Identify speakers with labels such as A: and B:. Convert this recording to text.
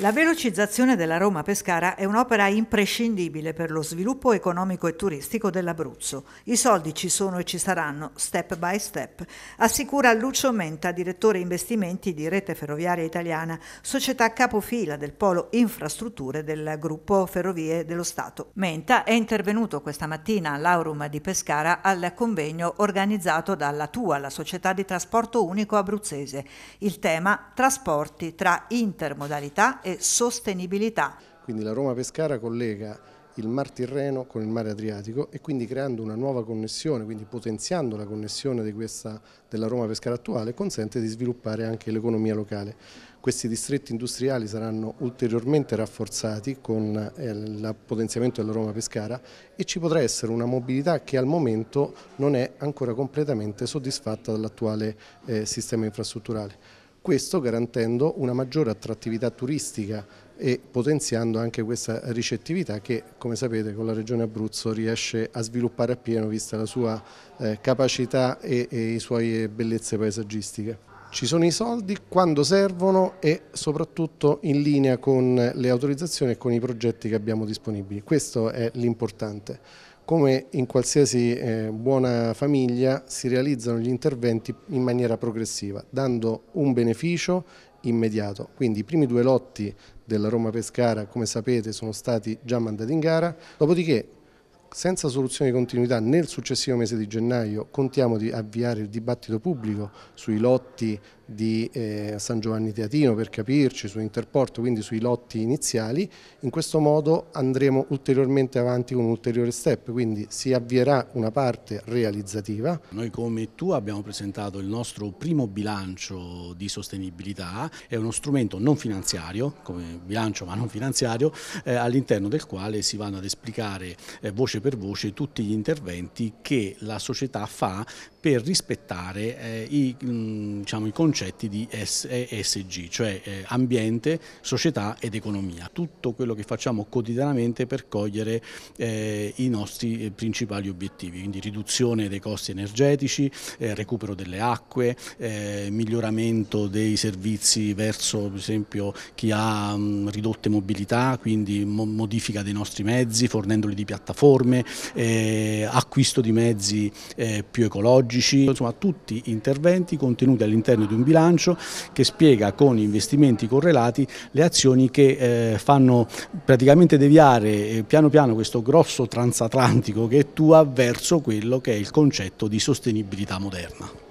A: La velocizzazione della Roma-Pescara è un'opera imprescindibile per lo sviluppo economico e turistico dell'Abruzzo. I soldi ci sono e ci saranno, step by step, assicura Lucio Menta, direttore investimenti di Rete Ferroviaria Italiana, società capofila del polo infrastrutture del gruppo Ferrovie dello Stato. Menta è intervenuto questa mattina all'Aurum di Pescara al convegno organizzato dalla TUA, la società di trasporto unico abruzzese. Il tema trasporti tra intermodalità e e sostenibilità.
B: Quindi la Roma-Pescara collega il Mar Tirreno con il Mare Adriatico e quindi creando una nuova connessione, quindi potenziando la connessione questa, della Roma Pescara attuale, consente di sviluppare anche l'economia locale. Questi distretti industriali saranno ulteriormente rafforzati con eh, il potenziamento della Roma Pescara e ci potrà essere una mobilità che al momento non è ancora completamente soddisfatta dall'attuale eh, sistema infrastrutturale questo garantendo una maggiore attrattività turistica e potenziando anche questa ricettività che come sapete con la Regione Abruzzo riesce a sviluppare appieno vista la sua eh, capacità e, e le sue eh, bellezze paesaggistiche. Ci sono i soldi quando servono e soprattutto in linea con le autorizzazioni e con i progetti che abbiamo disponibili. Questo è l'importante. Come in qualsiasi eh, buona famiglia si realizzano gli interventi in maniera progressiva, dando un beneficio immediato. Quindi i primi due lotti della Roma Pescara, come sapete, sono stati già mandati in gara, dopodiché senza soluzione di continuità nel successivo mese di gennaio contiamo di avviare il dibattito pubblico sui lotti di eh, San Giovanni Teatino per capirci, su Interporto, quindi sui lotti iniziali. In questo modo andremo ulteriormente avanti con un ulteriore step, quindi si avvierà una parte realizzativa.
C: Noi come tu abbiamo presentato il nostro primo bilancio di sostenibilità, è uno strumento non finanziario, come bilancio ma non finanziario, eh, all'interno del quale si vanno ad esplicare eh, voci voce per voce tutti gli interventi che la società fa per rispettare eh, i, mm, diciamo, i, concetti di ESG, eh, cioè eh, ambiente, società ed economia. Tutto quello che facciamo quotidianamente per cogliere eh, i nostri eh, principali obiettivi, quindi riduzione dei costi energetici, eh, recupero delle acque, miglioramento dei servizi verso per esempio chi ha mh, mm, ridotte mobilità, quindi mo modifica dei nostri mezzi, fornendoli di piattaforme, acquisto di mezzi più ecologici, chirurgici, insomma tutti interventi contenuti all'interno di un bilancio che spiega con investimenti correlati le azioni che eh, fanno praticamente deviare eh, piano piano questo grosso transatlantico che tu ha verso quello che è il concetto di sostenibilità moderna.